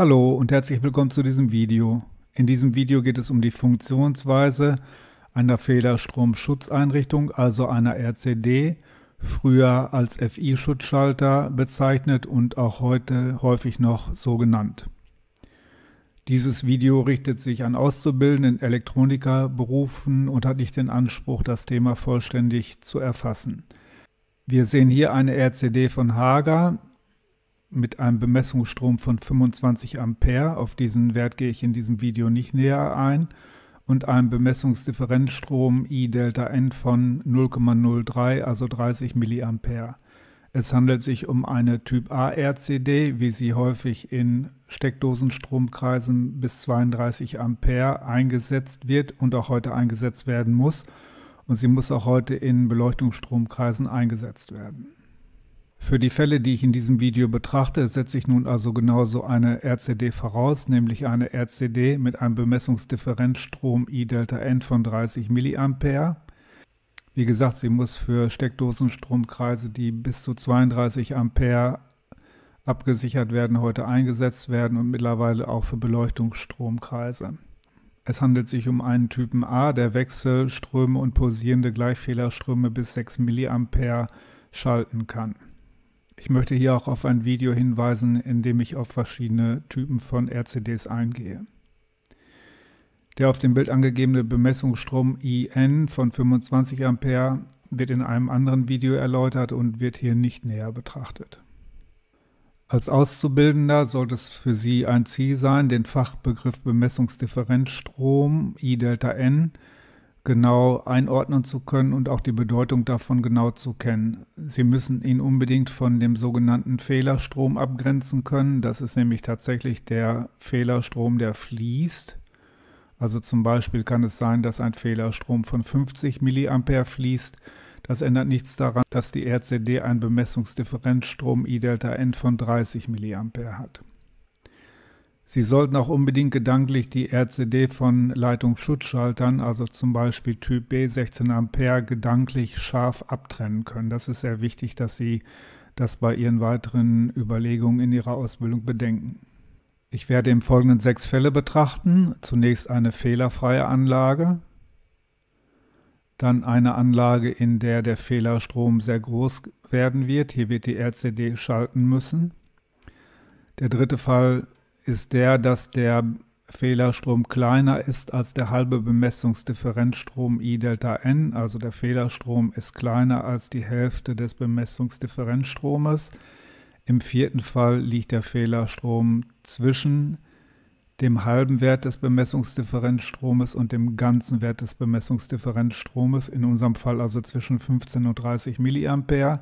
Hallo und herzlich willkommen zu diesem Video. In diesem Video geht es um die Funktionsweise einer Federstromschutzeinrichtung, also einer RCD, früher als FI-Schutzschalter bezeichnet und auch heute häufig noch so genannt. Dieses Video richtet sich an Auszubildenden in Elektronikerberufen und hat nicht den Anspruch, das Thema vollständig zu erfassen. Wir sehen hier eine RCD von Hager mit einem Bemessungsstrom von 25 Ampere, auf diesen Wert gehe ich in diesem Video nicht näher ein, und einem Bemessungsdifferenzstrom I Delta N von 0,03, also 30 Milliampere. Es handelt sich um eine Typ A RCD, wie sie häufig in Steckdosenstromkreisen bis 32 Ampere eingesetzt wird und auch heute eingesetzt werden muss. Und sie muss auch heute in Beleuchtungsstromkreisen eingesetzt werden. Für die Fälle, die ich in diesem Video betrachte, setze ich nun also genauso eine RCD voraus, nämlich eine RCD mit einem Bemessungsdifferenzstrom I-Delta-N von 30 mA. Wie gesagt, sie muss für Steckdosenstromkreise, die bis zu 32 Ampere abgesichert werden, heute eingesetzt werden und mittlerweile auch für Beleuchtungsstromkreise. Es handelt sich um einen Typen A, der Wechselströme und pulsierende Gleichfehlerströme bis 6 mA schalten kann. Ich möchte hier auch auf ein Video hinweisen, in dem ich auf verschiedene Typen von RCDs eingehe. Der auf dem Bild angegebene Bemessungsstrom IN von 25 Ampere wird in einem anderen Video erläutert und wird hier nicht näher betrachtet. Als Auszubildender sollte es für Sie ein Ziel sein, den Fachbegriff Bemessungsdifferenzstrom I Delta N genau einordnen zu können und auch die Bedeutung davon genau zu kennen. Sie müssen ihn unbedingt von dem sogenannten Fehlerstrom abgrenzen können. Das ist nämlich tatsächlich der Fehlerstrom, der fließt. Also zum Beispiel kann es sein, dass ein Fehlerstrom von 50 mA fließt. Das ändert nichts daran, dass die RCD einen Bemessungsdifferenzstrom I Delta N von 30 mA hat. Sie sollten auch unbedingt gedanklich die RCD von Leitungsschutzschaltern, also zum Beispiel Typ B 16 Ampere, gedanklich scharf abtrennen können. Das ist sehr wichtig, dass Sie das bei Ihren weiteren Überlegungen in Ihrer Ausbildung bedenken. Ich werde im Folgenden sechs Fälle betrachten. Zunächst eine fehlerfreie Anlage, dann eine Anlage, in der der Fehlerstrom sehr groß werden wird. Hier wird die RCD schalten müssen. Der dritte Fall ist der, dass der Fehlerstrom kleiner ist als der halbe Bemessungsdifferenzstrom I delta n. Also der Fehlerstrom ist kleiner als die Hälfte des Bemessungsdifferenzstromes. Im vierten Fall liegt der Fehlerstrom zwischen dem halben Wert des Bemessungsdifferenzstromes und dem ganzen Wert des Bemessungsdifferenzstromes, in unserem Fall also zwischen 15 und 30 Milliampere.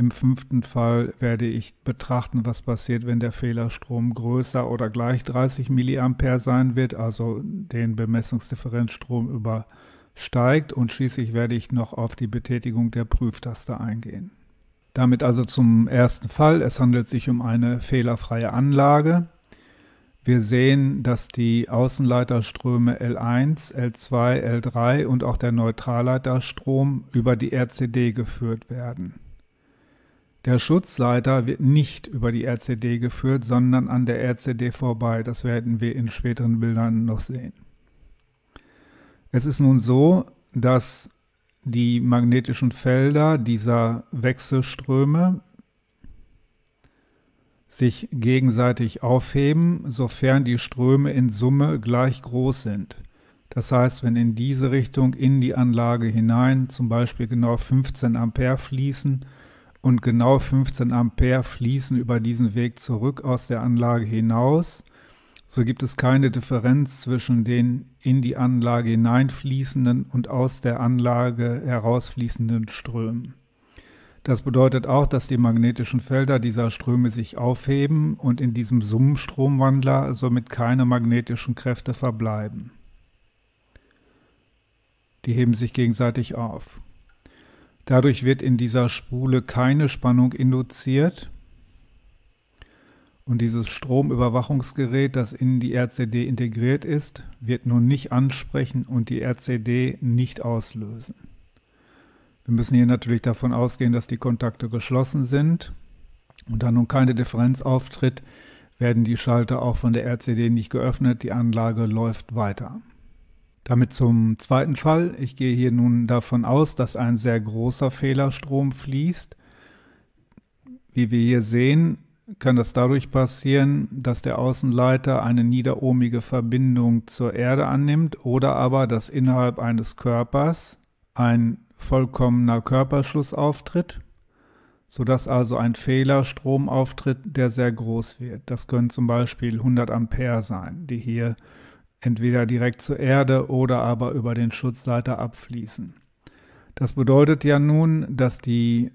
Im fünften Fall werde ich betrachten, was passiert, wenn der Fehlerstrom größer oder gleich 30 mA sein wird, also den Bemessungsdifferenzstrom übersteigt. Und schließlich werde ich noch auf die Betätigung der Prüftaste eingehen. Damit also zum ersten Fall. Es handelt sich um eine fehlerfreie Anlage. Wir sehen, dass die Außenleiterströme L1, L2, L3 und auch der Neutralleiterstrom über die RCD geführt werden. Der Schutzleiter wird nicht über die RCD geführt, sondern an der RCD vorbei. Das werden wir in späteren Bildern noch sehen. Es ist nun so, dass die magnetischen Felder dieser Wechselströme sich gegenseitig aufheben, sofern die Ströme in Summe gleich groß sind. Das heißt, wenn in diese Richtung in die Anlage hinein zum Beispiel genau 15 Ampere fließen, und genau 15 Ampere fließen über diesen Weg zurück aus der Anlage hinaus. So gibt es keine Differenz zwischen den in die Anlage hineinfließenden und aus der Anlage herausfließenden Strömen. Das bedeutet auch, dass die magnetischen Felder dieser Ströme sich aufheben und in diesem Summenstromwandler somit keine magnetischen Kräfte verbleiben. Die heben sich gegenseitig auf. Dadurch wird in dieser Spule keine Spannung induziert. Und dieses Stromüberwachungsgerät, das in die RCD integriert ist, wird nun nicht ansprechen und die RCD nicht auslösen. Wir müssen hier natürlich davon ausgehen, dass die Kontakte geschlossen sind. Und da nun keine Differenz auftritt, werden die Schalter auch von der RCD nicht geöffnet. Die Anlage läuft weiter. Damit zum zweiten Fall. Ich gehe hier nun davon aus, dass ein sehr großer Fehlerstrom fließt. Wie wir hier sehen, kann das dadurch passieren, dass der Außenleiter eine niederohmige Verbindung zur Erde annimmt oder aber, dass innerhalb eines Körpers ein vollkommener Körperschluss auftritt, sodass also ein Fehlerstrom auftritt, der sehr groß wird. Das können zum Beispiel 100 Ampere sein, die hier entweder direkt zur Erde oder aber über den Schutzseiter abfließen. Das bedeutet ja nun, dass die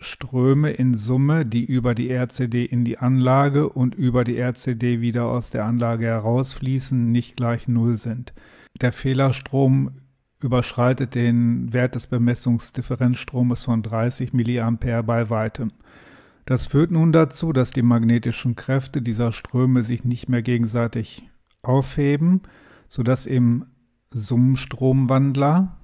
Ströme in Summe, die über die RCD in die Anlage und über die RCD wieder aus der Anlage herausfließen, nicht gleich Null sind. Der Fehlerstrom überschreitet den Wert des Bemessungsdifferenzstromes von 30 mA bei weitem. Das führt nun dazu, dass die magnetischen Kräfte dieser Ströme sich nicht mehr gegenseitig aufheben, sodass im Summenstromwandler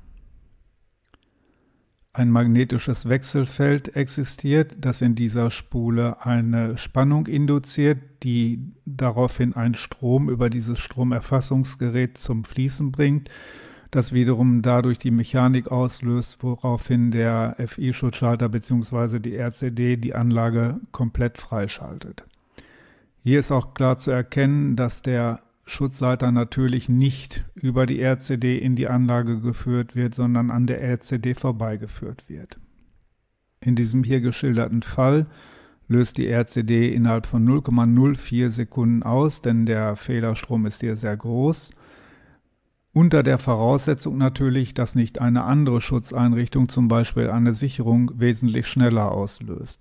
ein magnetisches Wechselfeld existiert, das in dieser Spule eine Spannung induziert, die daraufhin einen Strom über dieses Stromerfassungsgerät zum Fließen bringt, das wiederum dadurch die Mechanik auslöst, woraufhin der FI-Schutzschalter bzw. die RCD die Anlage komplett freischaltet. Hier ist auch klar zu erkennen, dass der Schutzleiter natürlich nicht über die RCD in die Anlage geführt wird, sondern an der RCD vorbeigeführt wird. In diesem hier geschilderten Fall löst die RCD innerhalb von 0,04 Sekunden aus, denn der Fehlerstrom ist hier sehr groß. Unter der Voraussetzung natürlich, dass nicht eine andere Schutzeinrichtung, zum Beispiel eine Sicherung, wesentlich schneller auslöst.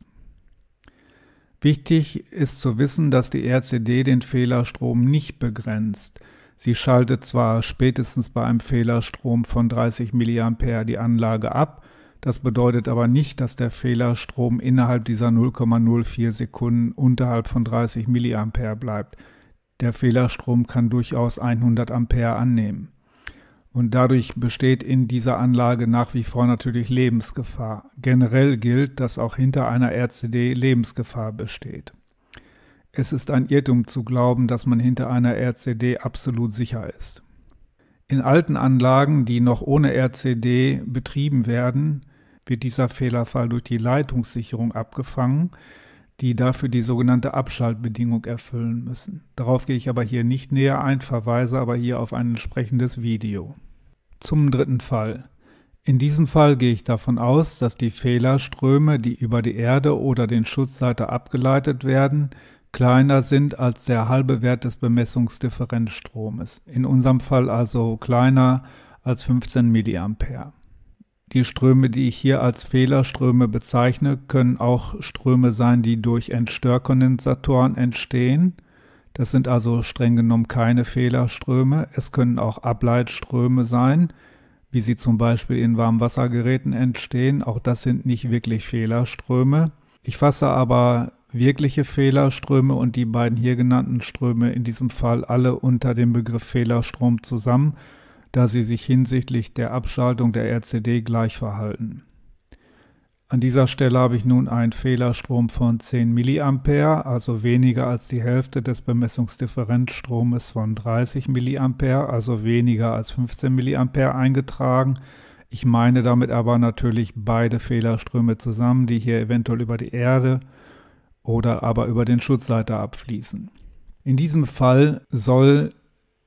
Wichtig ist zu wissen, dass die RCD den Fehlerstrom nicht begrenzt. Sie schaltet zwar spätestens bei einem Fehlerstrom von 30 mA die Anlage ab, das bedeutet aber nicht, dass der Fehlerstrom innerhalb dieser 0,04 Sekunden unterhalb von 30 mA bleibt. Der Fehlerstrom kann durchaus 100 Ampere annehmen. Und dadurch besteht in dieser Anlage nach wie vor natürlich Lebensgefahr. Generell gilt, dass auch hinter einer RCD Lebensgefahr besteht. Es ist ein Irrtum zu glauben, dass man hinter einer RCD absolut sicher ist. In alten Anlagen, die noch ohne RCD betrieben werden, wird dieser Fehlerfall durch die Leitungssicherung abgefangen, die dafür die sogenannte Abschaltbedingung erfüllen müssen. Darauf gehe ich aber hier nicht näher ein, verweise aber hier auf ein entsprechendes Video. Zum dritten Fall. In diesem Fall gehe ich davon aus, dass die Fehlerströme, die über die Erde oder den Schutzleiter abgeleitet werden, kleiner sind als der halbe Wert des Bemessungsdifferenzstromes, in unserem Fall also kleiner als 15 mA. Die Ströme, die ich hier als Fehlerströme bezeichne, können auch Ströme sein, die durch Entstörkondensatoren entstehen. Das sind also streng genommen keine Fehlerströme. Es können auch Ableitströme sein, wie sie zum Beispiel in Warmwassergeräten entstehen. Auch das sind nicht wirklich Fehlerströme. Ich fasse aber wirkliche Fehlerströme und die beiden hier genannten Ströme in diesem Fall alle unter dem Begriff Fehlerstrom zusammen da sie sich hinsichtlich der Abschaltung der RCD gleich verhalten. An dieser Stelle habe ich nun einen Fehlerstrom von 10 mA, also weniger als die Hälfte des Bemessungsdifferenzstromes von 30 mA, also weniger als 15 mA eingetragen. Ich meine damit aber natürlich beide Fehlerströme zusammen, die hier eventuell über die Erde oder aber über den Schutzleiter abfließen. In diesem Fall soll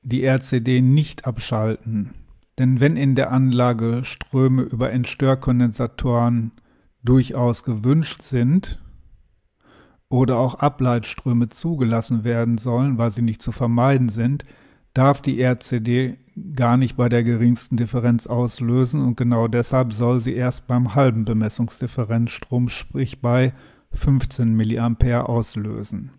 die RCD nicht abschalten, denn wenn in der Anlage Ströme über Entstörkondensatoren durchaus gewünscht sind oder auch Ableitströme zugelassen werden sollen, weil sie nicht zu vermeiden sind, darf die RCD gar nicht bei der geringsten Differenz auslösen und genau deshalb soll sie erst beim halben Bemessungsdifferenzstrom, sprich bei 15 mA auslösen.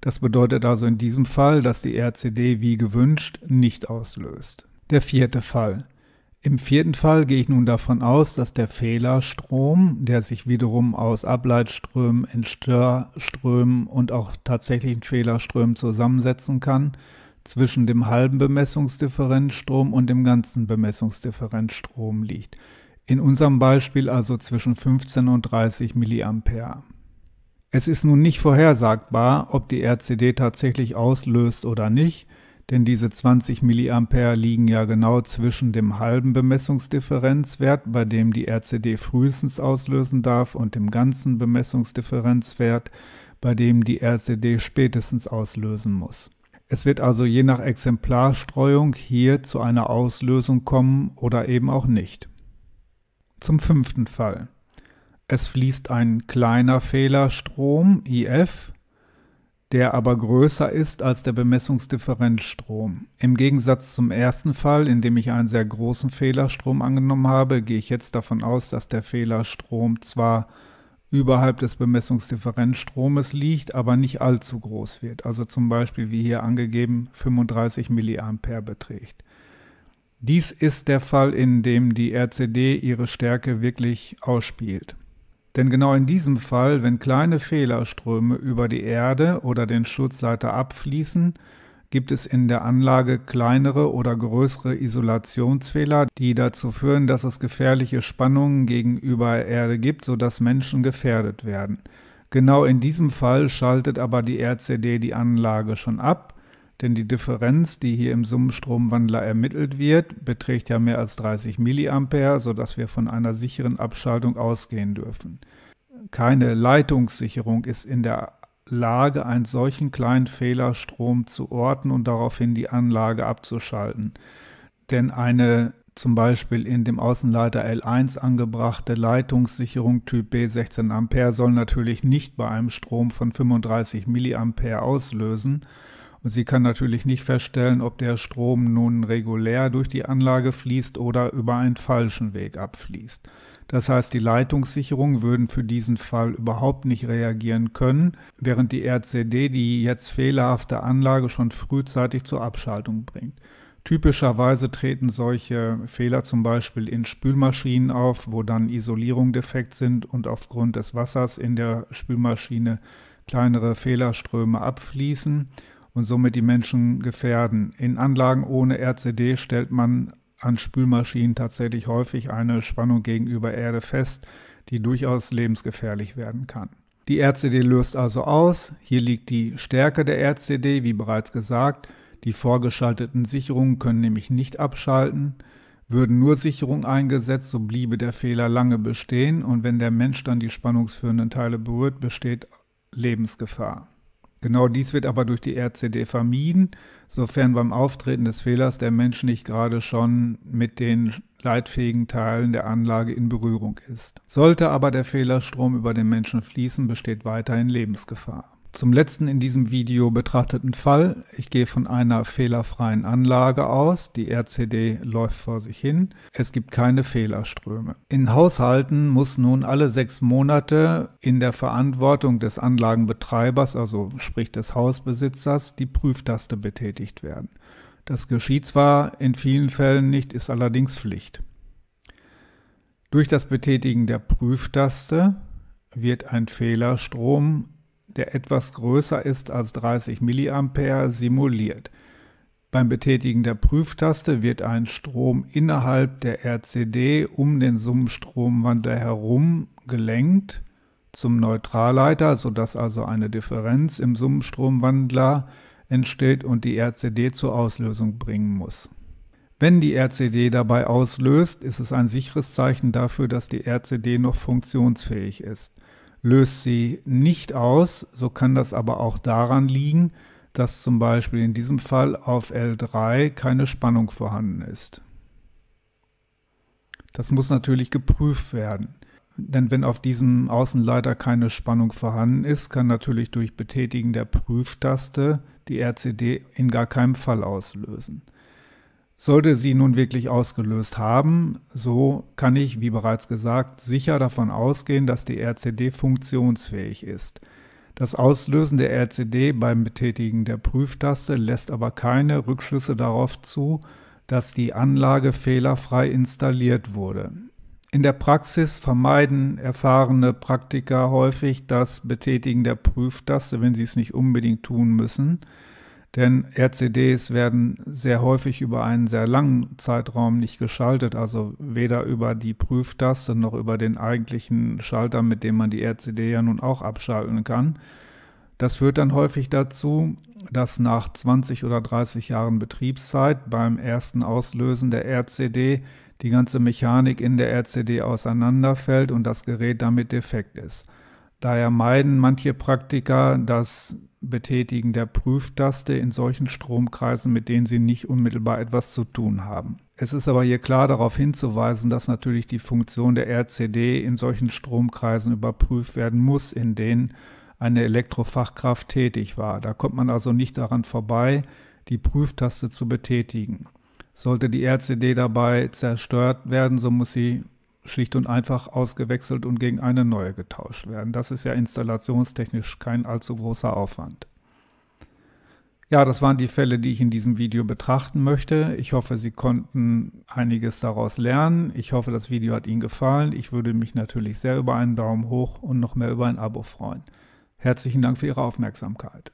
Das bedeutet also in diesem Fall, dass die RCD wie gewünscht nicht auslöst. Der vierte Fall. Im vierten Fall gehe ich nun davon aus, dass der Fehlerstrom, der sich wiederum aus Ableitströmen, Entstörströmen und auch tatsächlichen Fehlerströmen zusammensetzen kann, zwischen dem halben Bemessungsdifferenzstrom und dem ganzen Bemessungsdifferenzstrom liegt. In unserem Beispiel also zwischen 15 und 30 mA. Es ist nun nicht vorhersagbar, ob die RCD tatsächlich auslöst oder nicht, denn diese 20 mA liegen ja genau zwischen dem halben Bemessungsdifferenzwert, bei dem die RCD frühestens auslösen darf, und dem ganzen Bemessungsdifferenzwert, bei dem die RCD spätestens auslösen muss. Es wird also je nach Exemplarstreuung hier zu einer Auslösung kommen oder eben auch nicht. Zum fünften Fall. Es fließt ein kleiner Fehlerstrom, IF, der aber größer ist als der Bemessungsdifferenzstrom. Im Gegensatz zum ersten Fall, in dem ich einen sehr großen Fehlerstrom angenommen habe, gehe ich jetzt davon aus, dass der Fehlerstrom zwar überhalb des Bemessungsdifferenzstromes liegt, aber nicht allzu groß wird. Also zum Beispiel, wie hier angegeben, 35 mA beträgt. Dies ist der Fall, in dem die RCD ihre Stärke wirklich ausspielt. Denn genau in diesem Fall, wenn kleine Fehlerströme über die Erde oder den Schutzleiter abfließen, gibt es in der Anlage kleinere oder größere Isolationsfehler, die dazu führen, dass es gefährliche Spannungen gegenüber Erde gibt, sodass Menschen gefährdet werden. Genau in diesem Fall schaltet aber die RCD die Anlage schon ab denn die Differenz, die hier im Summenstromwandler ermittelt wird, beträgt ja mehr als 30 mA, sodass wir von einer sicheren Abschaltung ausgehen dürfen. Keine Leitungssicherung ist in der Lage, einen solchen kleinen Fehlerstrom zu orten und daraufhin die Anlage abzuschalten. Denn eine zum Beispiel in dem Außenleiter L1 angebrachte Leitungssicherung Typ B 16 Ampere soll natürlich nicht bei einem Strom von 35 mA auslösen, und sie kann natürlich nicht feststellen, ob der Strom nun regulär durch die Anlage fließt oder über einen falschen Weg abfließt. Das heißt, die Leitungssicherungen würden für diesen Fall überhaupt nicht reagieren können, während die RCD die jetzt fehlerhafte Anlage schon frühzeitig zur Abschaltung bringt. Typischerweise treten solche Fehler zum Beispiel in Spülmaschinen auf, wo dann Isolierung defekt sind und aufgrund des Wassers in der Spülmaschine kleinere Fehlerströme abfließen und somit die Menschen gefährden. In Anlagen ohne RCD stellt man an Spülmaschinen tatsächlich häufig eine Spannung gegenüber Erde fest, die durchaus lebensgefährlich werden kann. Die RCD löst also aus. Hier liegt die Stärke der RCD, wie bereits gesagt. Die vorgeschalteten Sicherungen können nämlich nicht abschalten. Würden nur Sicherungen eingesetzt, so bliebe der Fehler lange bestehen und wenn der Mensch dann die spannungsführenden Teile berührt, besteht Lebensgefahr. Genau dies wird aber durch die RCD vermieden, sofern beim Auftreten des Fehlers der Mensch nicht gerade schon mit den leitfähigen Teilen der Anlage in Berührung ist. Sollte aber der Fehlerstrom über den Menschen fließen, besteht weiterhin Lebensgefahr zum letzten in diesem Video betrachteten Fall. Ich gehe von einer fehlerfreien Anlage aus. Die RCD läuft vor sich hin. Es gibt keine Fehlerströme. In Haushalten muss nun alle sechs Monate in der Verantwortung des Anlagenbetreibers, also sprich des Hausbesitzers, die Prüftaste betätigt werden. Das geschieht zwar in vielen Fällen nicht, ist allerdings Pflicht. Durch das Betätigen der Prüftaste wird ein Fehlerstrom der etwas größer ist als 30 mA, simuliert. Beim Betätigen der Prüftaste wird ein Strom innerhalb der RCD um den Summenstromwandler herum gelenkt zum Neutralleiter, sodass also eine Differenz im Summenstromwandler entsteht und die RCD zur Auslösung bringen muss. Wenn die RCD dabei auslöst, ist es ein sicheres Zeichen dafür, dass die RCD noch funktionsfähig ist löst sie nicht aus. So kann das aber auch daran liegen, dass zum Beispiel in diesem Fall auf L3 keine Spannung vorhanden ist. Das muss natürlich geprüft werden. Denn wenn auf diesem Außenleiter keine Spannung vorhanden ist, kann natürlich durch Betätigen der Prüftaste die RCD in gar keinem Fall auslösen. Sollte sie nun wirklich ausgelöst haben, so kann ich, wie bereits gesagt, sicher davon ausgehen, dass die RCD funktionsfähig ist. Das Auslösen der RCD beim Betätigen der Prüftaste lässt aber keine Rückschlüsse darauf zu, dass die Anlage fehlerfrei installiert wurde. In der Praxis vermeiden erfahrene Praktiker häufig das Betätigen der Prüftaste, wenn sie es nicht unbedingt tun müssen, denn RCDs werden sehr häufig über einen sehr langen Zeitraum nicht geschaltet, also weder über die Prüftaste noch über den eigentlichen Schalter, mit dem man die RCD ja nun auch abschalten kann. Das führt dann häufig dazu, dass nach 20 oder 30 Jahren Betriebszeit beim ersten Auslösen der RCD die ganze Mechanik in der RCD auseinanderfällt und das Gerät damit defekt ist. Daher meiden manche Praktiker, dass Betätigen der Prüftaste in solchen Stromkreisen, mit denen sie nicht unmittelbar etwas zu tun haben. Es ist aber hier klar darauf hinzuweisen, dass natürlich die Funktion der RCD in solchen Stromkreisen überprüft werden muss, in denen eine Elektrofachkraft tätig war. Da kommt man also nicht daran vorbei, die Prüftaste zu betätigen. Sollte die RCD dabei zerstört werden, so muss sie schlicht und einfach ausgewechselt und gegen eine neue getauscht werden. Das ist ja installationstechnisch kein allzu großer Aufwand. Ja, das waren die Fälle, die ich in diesem Video betrachten möchte. Ich hoffe, Sie konnten einiges daraus lernen. Ich hoffe, das Video hat Ihnen gefallen. Ich würde mich natürlich sehr über einen Daumen hoch und noch mehr über ein Abo freuen. Herzlichen Dank für Ihre Aufmerksamkeit.